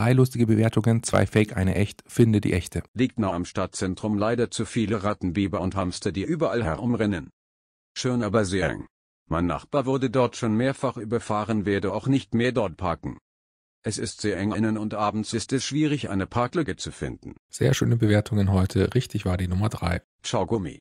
drei lustige Bewertungen, zwei Fake, eine echt, finde die echte. Liegt nah am Stadtzentrum leider zu viele Ratten, Biber und Hamster, die überall herumrennen. Schön aber sehr eng. Mein Nachbar wurde dort schon mehrfach überfahren, werde auch nicht mehr dort parken. Es ist sehr eng innen und abends ist es schwierig, eine Parklücke zu finden. Sehr schöne Bewertungen heute. Richtig war die Nummer 3. Ciao Gummi.